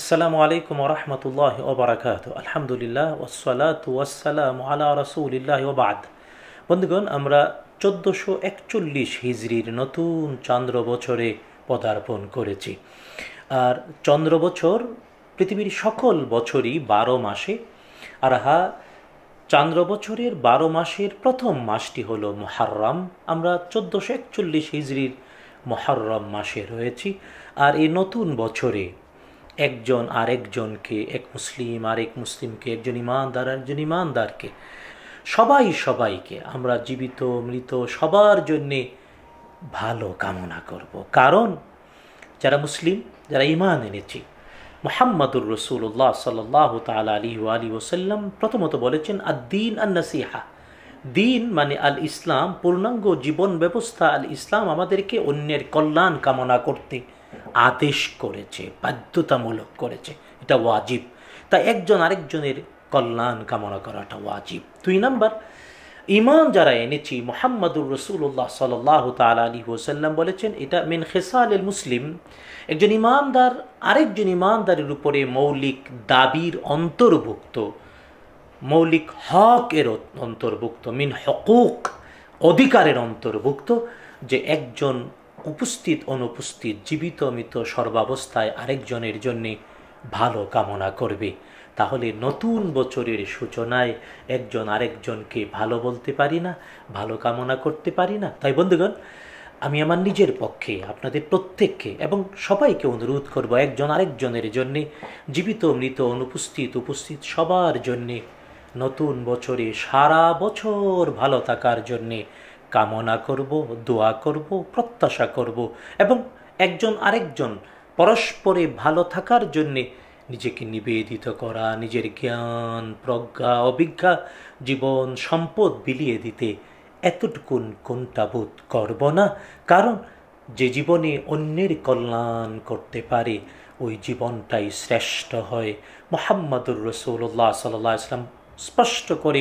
আসসালামু আলাইকুম রহমতুল্লাহ ওবরাকাত আলহামদুলিল্লাহ ওসালাতাম আলা রসুলিল্লাহ ওবাদ বন্ধুগণ আমরা চোদ্দোশো একচল্লিশ হিজড়ির নতুন চন্দ্র বছরে পদার্পণ করেছি আর চন্দ্র বছর পৃথিবীর সকল বছরই বারো মাসে আর হা চান্দ্র বছরের বারো মাসের প্রথম মাসটি হল মহরম আমরা চোদ্দোশো একচল্লিশ হিজড়ির মহরম মাসে রয়েছি আর এই নতুন বছরে একজন আরেকজনকে এক মুসলিম আরেক মুসলিমকে একজন ইমানদার একজন ইমানদারকে সবাই সবাইকে আমরা জীবিত মৃত সবার জন্যে ভালো কামনা করব। কারণ যারা মুসলিম যারা ইমান এনেছি মোহাম্মদুর রসুল্লাহ সাল্লাহ তাল আলী আলী ওসাল্লাম প্রথমত বলেছেন আদ্দিন আন্নাসিহা দিন মানে আল ইসলাম পূর্ণাঙ্গ জীবন ব্যবস্থা আল ইসলাম আমাদেরকে অন্যের কল্যাণ কামনা করতে আদেশ করেছে বাধ্যতামূলক করেছে এটা ওয়াজিব তা একজন আরেকজনের কল্যাণ কামনা করাটা ওয়াজিব দুই নম্বর ইমান যারা এনেছি মোহাম্মদুর রসুল্লাহ সাল্লাহ তাল আলী হোসাল্লাম বলেছেন এটা মেন খেসাল মুসলিম একজন ইমানদার আরেকজন ইমানদারের উপরে মৌলিক দাবির অন্তর্ভুক্ত মৌলিক হক এর অন্তর্ভুক্ত মিন হকুক অধিকারের অন্তর্ভুক্ত যে একজন উপস্থিত অনুপস্থিত জীবিত মৃত সর্বাবস্থায় আরেকজনের জন্যে ভালো কামনা করবে তাহলে নতুন বছরের সূচনায় একজন আরেকজনকে ভালো বলতে পারি না ভালো কামনা করতে পারি না তাই বন্ধুগণ আমি আমার নিজের পক্ষে আপনাদের প্রত্যেককে এবং সবাইকে অনুরোধ করব একজন আরেকজনের জন্যে জীবিত মৃত অনুপস্থিত উপস্থিত সবার জন্যে নতুন বছরে সারা বছর ভালো থাকার জন্যে কামনা করব দোয়া করব প্রত্যাশা করব এবং একজন আরেকজন পরস্পরে ভালো থাকার জন্যে নিজেকে নিবেদিত করা নিজের জ্ঞান প্রজ্ঞা অভিজ্ঞা জীবন সম্পদ বিলিয়ে দিতে এতটুকুন কোনটা বোধ করব না কারণ যে জীবনে অন্যের কল্যাণ করতে পারে ওই জীবনটাই শ্রেষ্ঠ হয় মোহাম্মদুর রসৌল্লাহ সাল্লাহ ইসলাম স্পষ্ট করে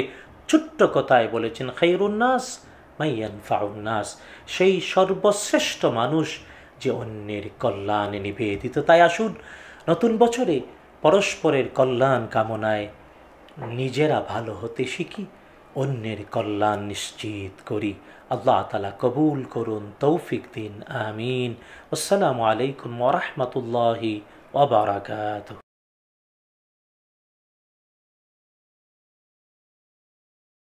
ছোট্ট কথায় বলেছেন খাইরুন্নাস সেই সর্বশ্রেষ্ঠ মানুষ যে অন্যের কল্যাণে নিবেদিত তাই আসুন নতুন বছরে পরস্পরের কল্যাণ কামনায় নিজেরা ভালো হতে শিখি অন্যের কল্যাণ নিশ্চিত করি আল্লাহ তালা কবুল করুন তৌফিক দিন আমিন আসসালামু আলাইকুম ওরহমতুল্লাহি ওবরাকাত